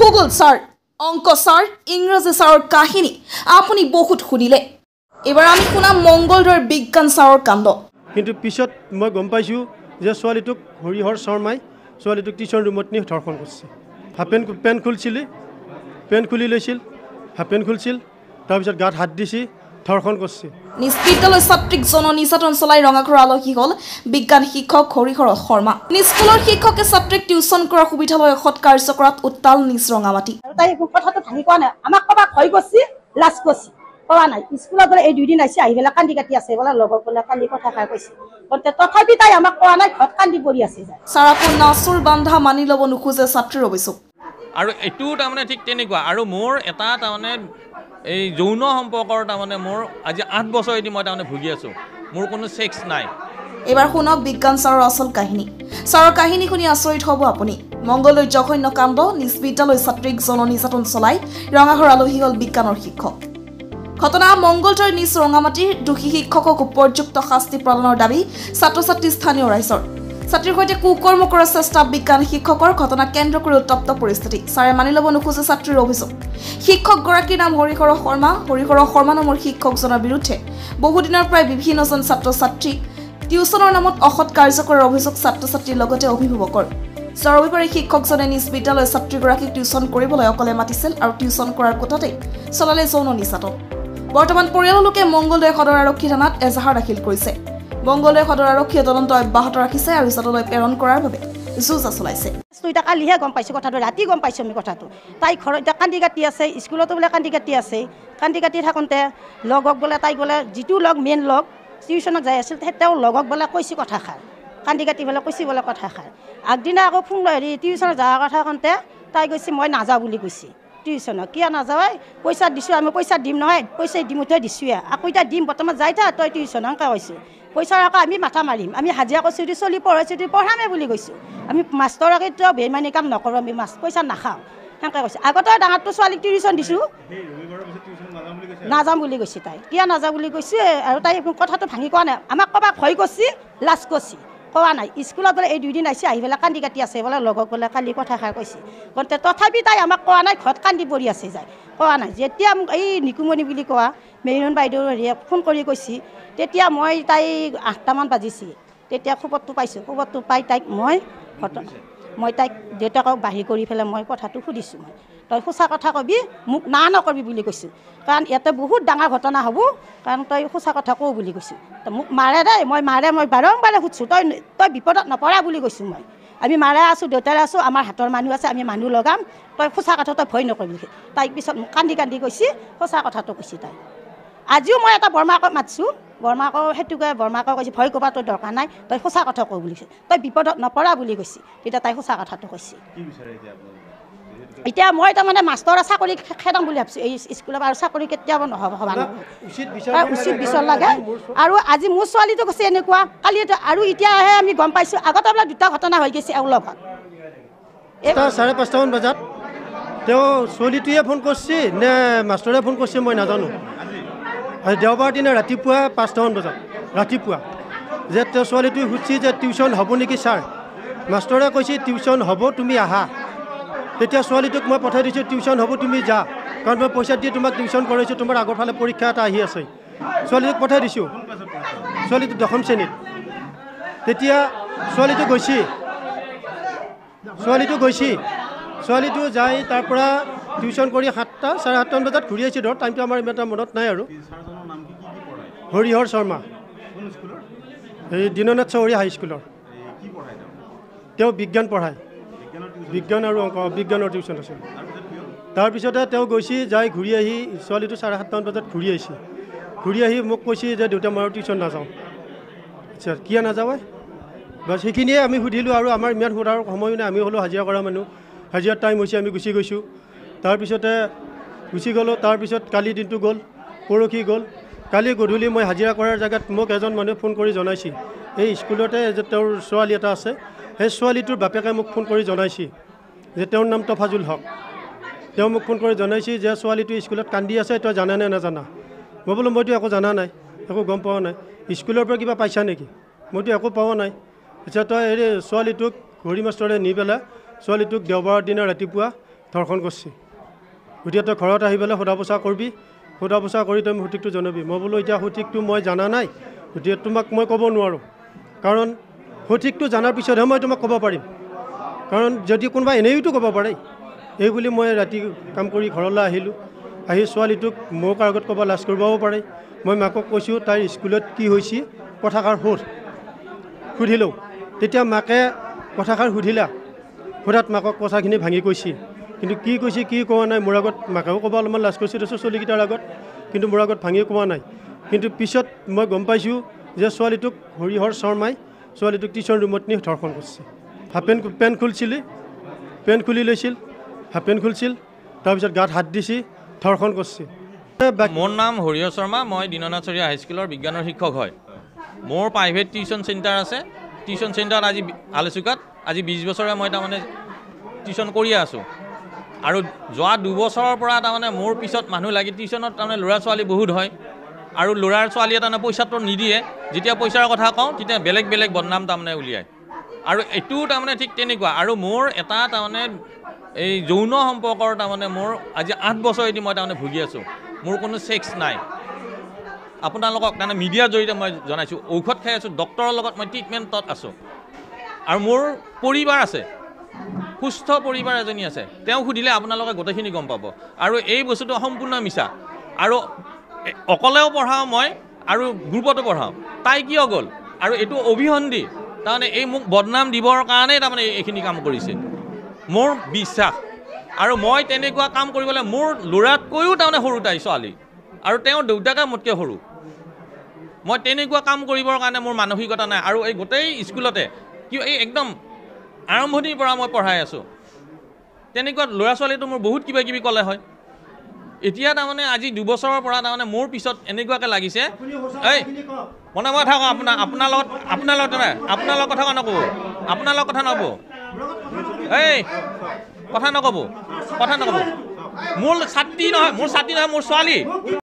ভূগোল ছাৰ অংক ছাৰ ইংৰাজী ছাৰৰ কাহিনী আপুনি বহুত শুনিলে এইবাৰ আমি শুনাম মংগলদৰ বিজ্ঞান ছাৰৰ কাণ্ড কিন্তু পিছত মই গম পাইছোঁ যে ছোৱালীটোক হৰিহৰ শৰ্মাই ছোৱালীটোক টিউচন ৰুমত নি ধৰ্ষণ কৰিছে হাফ পেণ্ট পেণ্ট খুলিছিলে পেণ্ট খুলি লৈছিল হাফ পেণ্ট খুলিছিল তাৰপিছত গাত হাত দিছিল ধৰ্ষণ কৰিছে বিদ্যালয় ছাত্ৰীক জননী নিচাতন চলাই ৰঙাঘৰ আলহী হ'ল বিজ্ঞান শিক্ষক হৰিহৰ শৰ্মা স্কুলৰ শিক্ষকে ছাত্ৰীক টিউচন কৰাৰ সুবিধা লৈ সৎকাৰ্য কৰাত উত্তাল নিজ ৰঙামাটি কথাটো ভাঙি কোৱা নাই আমাক কবা ভয় কৰিছে লাজ কৰিছে কোৱা নাই স্কুলত এই দুদিন আহিছে আহি পেলাই কান্দি কাটি আছে বোলে লগৰ বোলে কান্দি কথা কাই কৈছে তথাপি তাই আমাক কোৱা নাই ঘৰত কান্দি পৰি আছে চাৰাপূৰ্ণ চোৰ বান্ধা মানি ল'ব নোখোজে ছাত্ৰীৰ অভিযোগ আৰু এইটো তাৰমানে ঠিক তেনেকুৱা আৰু মোৰ এটা তাৰমানে এই যৌন সম্পৰ্কৰ তাৰমানে মোৰ আজি আঠ বছৰ এদিন মই তাৰমানে ভুগি আছোঁ মোৰ কোনো ছেক্স নাই এইবাৰ শুনক বিজ্ঞান ছাৰৰ আচল কাহিনী ছাৰৰ কাহিনী শুনি আচৰিত হ'ব আপুনি মংগলৈ জঘন্য কাণ্ড নিজ বিদ্যালয় ছাত্ৰীক জন নিৰ্যাতন চলাই ৰঙাঘৰ আলহী হ'ল বিজ্ঞানৰ শিক্ষক ঘটনা মংগলদৈৰ নিজ ৰঙামাটিৰ দোষী শিক্ষকক উপযুক্ত শাস্তি প্ৰদানৰ দাবী ছাত্ৰ ছাত্ৰী স্থানীয় ৰাইজৰ ছাত্ৰীৰ সৈতে কুকৰ্ম কৰাৰ চেষ্টা বিজ্ঞান শিক্ষকৰ ঘটনা কেন্দ্ৰ কৰি উত্তপ্ত পৰিস্থিতি ছাৰে মানি লব নোখোজে ছাত্ৰীৰ অভিযোগ শিক্ষকগৰাকীৰ নাম হৰিহৰ শৰ্মা হৰিহৰ শৰ্মা নামৰ শিক্ষকজনৰ বিৰুদ্ধে বহুদিনৰ পৰাই বিভিন্নজন ছাত্ৰ ছাত্ৰী টিউশনেৰ নামত অসৎ কাৰ্য কৰাৰ অভিযোগ ছাত্ৰ ছাত্ৰীৰ অভিভাবকৰ যোৱা ৰবিবাৰে শিক্ষকজনে নিজ বিদ্যালয়ৰ ছাত্ৰীগৰাকীক টিউচন কৰিবলৈ অকলে মাতিছিল আৰু টিউচন কৰাৰ কোঠাতেই চলালে যৌন নিচাতন বৰ্তমান পৰিয়ালৰ লোকে মংগলদৈ সদৰ আৰক্ষী থানাত এজাহাৰ দাখিল কৰিছে মংগলদৈ সদৰ আৰক্ষীয়ে তদন্ত অব্যাহত ৰাখিছে আৰু হিচাপলৈ প্ৰেৰণ কৰাৰ বাবে যুঁজা চলাইছে এতিয়া কালিহে গম পাইছোঁ কথাটো ৰাতি গম পাইছোঁ আমি কথাটো তাই ঘৰত এতিয়া কান্দি কাটি আছে স্কুলতো বোলে কান্দি কাটি আছে কান্দি কাটি থাকোঁতে লগক বোলে তাই বোলে যিটো লগ মেইন লগ টিউশ্যনত যাই আছিল তেওঁ লগক বোলে কৈছে কথাষাৰ কান্দি কাটি বোলে কৈছে বোলে কথা কথাষাৰ আগদিনা আকৌ ফোন লৈ হেৰি টিউশ্যনত যোৱাৰ কথা কওঁতে তাই কৈছে মই নাযাওঁ বুলি কৈছে টিউশ্যনত কিয় নাযাওঁ পইচা দিছোঁ আমি পইচা দিম নহয় পইচা দিম উঠে দিছোঁ আকৌ এতিয়া দিম বৰ্তমান যাই থা তই টিউশ্যন এনেকৈ কৈছোঁ পইচাৰ আকৌ আমি মাথা মাৰিম আমি হাজিৰা কৰিছোঁ যদি চলি পঢ়াইছোঁ যদি পঢ়ামে বুলি কৈছোঁ আমি মাষ্টৰকেতিয়াও বেমানী কাম নকৰোঁ আমি মাষ্ট পইচা নাখাওঁ সেনেকৈ কৈছে আগতে ডাঙৰটো ছোৱালীক টিউশ্যন দিছোঁ নাযাওঁ বুলি কৈছে তাই কিয় নাযাওঁ বুলি কৈছে আৰু তাই কথাটো ভাঙি কোৱা নাই আমাক ক'ৰবাত ভয় কৰিছে লাজ কৰিছে কোৱা নাই স্কুলত বোলে এই দুদিন আহিছে আহি পেলাই কান্দি কাটি আছে বোলে লগত বোলে কালি কথাষাৰ কৈছে গতিকে তথাপি তাই আমাক কোৱা নাই ঘৰত কান্দি পৰি আছে যায় কোৱা নাই যেতিয়া মোক এই নিকুমণি বুলি কোৱা মেইনন বাইদেউ হেৰিয়ে ফোন কৰি কৈছে তেতিয়া মই তাই আঠটামান বাজিছে তেতিয়া খবৰটো পাইছোঁ খবৰটো পাই তাইক মই ঘটনা মই তাইক দেউতাকক বাহিৰ কৰি পেলাই মই কথাটো সুধিছোঁ মই তই সঁচা কথা কবি মোক না নকবি বুলি কৈছোঁ কাৰণ ইয়াতে বহুত ডাঙৰ ঘটনা হ'ব কাৰণ তই সঁচা কথা কওঁ বুলি কৈছোঁ তই মোক মাৰে দেই মই মাৰে মই বাৰম্বাৰে সুধিছোঁ তই তই বিপদত নপৰা বুলি কৈছোঁ মই আমি মাৰে আছোঁ দেউতাৰে আছোঁ আমাৰ হাতৰ মানুহ আছে আমি মানুহ লগাম তই সঁচা কথা তই ভয় নকৰিবি তাইক পিছত মোক কান্দি কান্দি কৈছে সঁচা কথাটো কৈছে তাই আজিও মই এটা বৰমাকক মাতিছোঁ বৰমাক সেইটোকে বৰমাকে কৈছে ভয় কৰবাটো দৰকাৰ নাই তই সঁচা কথা কওঁ বুলি কৈছে তই বিপদত নপৰা বুলি কৈছে তেতিয়া তাই সঁচা কথাটো কৈছে এতিয়া মই তাৰমানে মাষ্টৰৰ চাকৰি খেদাম বুলি ভাবিছোঁ এই স্কুলৰ পৰা চাকৰি কেতিয়াও নহ'ব ভবা উচিত বিচল লাগে আৰু আজি মোৰ ছোৱালীটো কৈছে এনেকুৱা কালি আৰু এতিয়াহে আমি গম পাইছোঁ আগতে বোলে দুটা ঘটনা হৈ গৈছে এওঁৰ লগত চাৰে পাঁচটামান বজাত তেওঁ ছোৱালীটোৱে ফোন কৰিছে নে মাষ্টৰে ফোন কৰিছে মই নাজানো দেওবাৰ দিনা ৰাতিপুৱা পাঁচটামান বজাত ৰাতিপুৱা যে তেওঁ ছোৱালীটোৱে সুধিছে যে টিউশ্যন হ'ব নেকি ছাৰ মাষ্টৰে কৈছে টিউশ্যন হ'ব তুমি আহা তেতিয়া ছোৱালীটোক মই পঠাই দিছোঁ টিউশ্যন হ'ব তুমি যা কাৰণ মই পইচা দিয়ে তোমাক টিউশ্যন কৰাইছোঁ তোমাৰ আগৰ ফালে পৰীক্ষা এটা আহি আছে ছোৱালীটোক পঠাই দিছোঁ ছোৱালীটো দশম শ্ৰেণীত তেতিয়া ছোৱালীটো গৈছে ছোৱালীটো গৈছে ছোৱালীটো যাই তাৰ পৰা টিউচন কৰি সাতটা চাৰে সাতটামান বজাত ঘূৰি আহিছোঁ ধৰক টাইমটো আমাৰ ইমান এটা মনত নাই আৰু হৰিহৰ শৰ্মা এই দীননাথ চৌৰী হাইস্কুলৰ তেওঁ বিজ্ঞান পঢ়ায় বিজ্ঞান আৰু অংক বিজ্ঞানৰ টিউচন আছিল তাৰপিছতে তেওঁ গৈছে যাই ঘূৰি আহি ছোৱালীটো চাৰে সাতটামান বজাত ঘূৰি আহিছে ঘূৰি আহি মোক কৈছে যে দেউতা মই টিউচন নাযাওঁ আচ্ছা কিয় নাযাওঁ বাছ সেইখিনিয়ে আমি সুধিলোঁ আৰু আমাৰ ইমান সোধাৰ সময়ো নাই আমি হ'লোঁ হাজিৰা কৰা মানুহ হাজিৰা টাইম হৈছে আমি গুচি গৈছোঁ তাৰপিছতে গুচি গ'লোঁ তাৰপিছত কালি দিনটো গ'ল পৰহি গ'ল কালি গধূলি মই হাজিৰা কৰাৰ জেগাত মোক এজন মানুহে ফোন কৰি জনাইছিল এই স্কুলতে যে তেওঁৰ ছোৱালী এটা আছে সেই ছোৱালীটোৰ বাপেকে মোক ফোন কৰি জনাইছিল যে তেওঁৰ নাম তফাজুল হক তেওঁ মোক ফোন কৰি জনাইছিল যে ছোৱালীটো স্কুলত কান্দি আছে তই জানা নে নাজানা মই বোলো মইতো একো জনা নাই একো গম পোৱা নাই স্কুলৰ পৰা কিবা পাইছা নেকি মইতো একো পোৱা নাই পিছত তই এই ছোৱালীটোক ঘড়ী মাষ্টৰে নি পেলাই ছোৱালীটোক দেওবাৰৰ দিনা ৰাতিপুৱা ধৰ্ষণ কৰিছে গতিকে তই ঘৰত আহি পেলাই সোধা পোছা কৰিবি সোধা পোছা কৰি তুমি সঠিকটো জনাবি মই বোলো এতিয়া সঠিকটো মই জনা নাই গতিকে তোমাক মই ক'ব নোৱাৰোঁ কাৰণ সঠিকটো জনাৰ পিছতহে মই তোমাক ক'ব পাৰিম কাৰণ যদি কোনোবা এনেইওতো ক'ব পাৰে বুলি মই ৰাতি কাম কৰি ঘৰলৈ আহিলোঁ আহি ছোৱালীটোক মোক আগত ক'ব লাজ কৰিবও পাৰে মই মাকক কৈছোঁ তাইৰ স্কুলত কি হৈছে কথাষাৰ সোধ সুধিলোঁ তেতিয়া মাকে কথাষাৰ সুধিলা সোধাত মাকক কথাখিনি ভাঙি কৈছে কিন্তু কি কৈছে কি কোৱা নাই মোৰ আগত মাকেও ক'ব অলপমান লাজ কৰিছে তাৰপিছত ছোৱালীকেইটাৰ আগত কিন্তু মোৰ আগত ভাঙিও কোৱা নাই কিন্তু পিছত মই গম পাইছোঁ যে ছোৱালীটোক হৰিহৰ শৰ্মাই ছোৱালীটোক টিউচন ৰুমত নি ধৰ্ষণ কৰিছে হাফপেণ্ট পেণ্ট খুলিছিলি পেণ্ট খুলি লৈছিল হাফ হাফপেণ্ট খুলিছিল তাৰপিছত গাত হাত দিছে ধৰ্ষণ কৰিছে মোৰ নাম হৰিহৰ শৰ্মা মই দীননাথ চৰিয়া হাইস্কুলৰ বিজ্ঞানৰ শিক্ষক হয় মোৰ প্ৰাইভেট টিউচন চেণ্টাৰ আছে টিউশ্যন চেণ্টাৰত আজি আলোচোকাত আজি বিছ বছৰে মই তাৰমানে টিউচন কৰিয়ে আছোঁ আৰু যোৱা দুবছৰৰ পৰা তাৰমানে মোৰ পিছত মানুহ লাগি টিউশ্যনত তাৰমানে ল'ৰা ছোৱালী বহুত হয় আৰু ল'ৰাৰ ছোৱালীয়ে তাৰমানে পইচাটো নিদিয়ে যেতিয়া পইচাৰ কথা কওঁ তেতিয়া বেলেগ বেলেগ বদনাম তাৰমানে উলিয়ায় আৰু এইটোও তাৰমানে ঠিক তেনেকুৱা আৰু মোৰ এটা তাৰমানে এই যৌন সম্পৰ্কৰ তাৰমানে মোৰ আজি আঠ বছৰ এদিন মই তাৰমানে ভুগি আছোঁ মোৰ কোনো চেক্স নাই আপোনালোকক তাৰমানে মিডিয়াৰ জৰিয়তে মই জনাইছোঁ ঔষধ খাই আছোঁ ডক্টৰৰ লগত মই ট্ৰিটমেণ্টত আছোঁ আৰু মোৰ পৰিবাৰ আছে সুস্থ পৰিবাৰ এজনী আছে তেওঁক সুধিলে আপোনালোকে গোটেইখিনি গম পাব আৰু এই বস্তুটো সম্পূৰ্ণ মিছা আৰু অকলেও পঢ়াওঁ মই আৰু গ্ৰুপতো পঢ়াওঁ তাই কিয় গ'ল আৰু এইটো অভিসন্ধি তাৰমানে এই মোক বদনাম দিবৰ কাৰণেই তাৰমানে এইখিনি কাম কৰিছে মোৰ বিশ্বাস আৰু মই তেনেকুৱা কাম কৰিবলৈ মোৰ ল'ৰাতকৈও তাৰমানে সৰু তাই ছোৱালী আৰু তেওঁ দেউতাকে মোতকৈ সৰু মই তেনেকুৱা কাম কৰিবৰ কাৰণে মোৰ মানসিকতা নাই আৰু এই গোটেই স্কুলতে কিয় এই একদম আৰম্ভণিৰ পৰা মই পঢ়াই আছোঁ তেনেকুৱা ল'ৰা ছোৱালীটো মোৰ বহুত কিবা কিবি ক'লে হয় এতিয়া তাৰমানে আজি দুবছৰৰ পৰা তাৰমানে মোৰ পিছত এনেকুৱাকৈ লাগিছে এই মনে মই কথা কওঁ আপোনাৰ আপোনাৰ লগত আপোনাৰ লগত আপোনাৰ লগত কথা কওঁ নক'ব আপোনাৰ লগত কথা নক'ব এই কথা নক'ব কথা নক'ব মোৰ ছাত্ৰী নহয় মোৰ ছাত্ৰী নহয় মোৰ ছোৱালী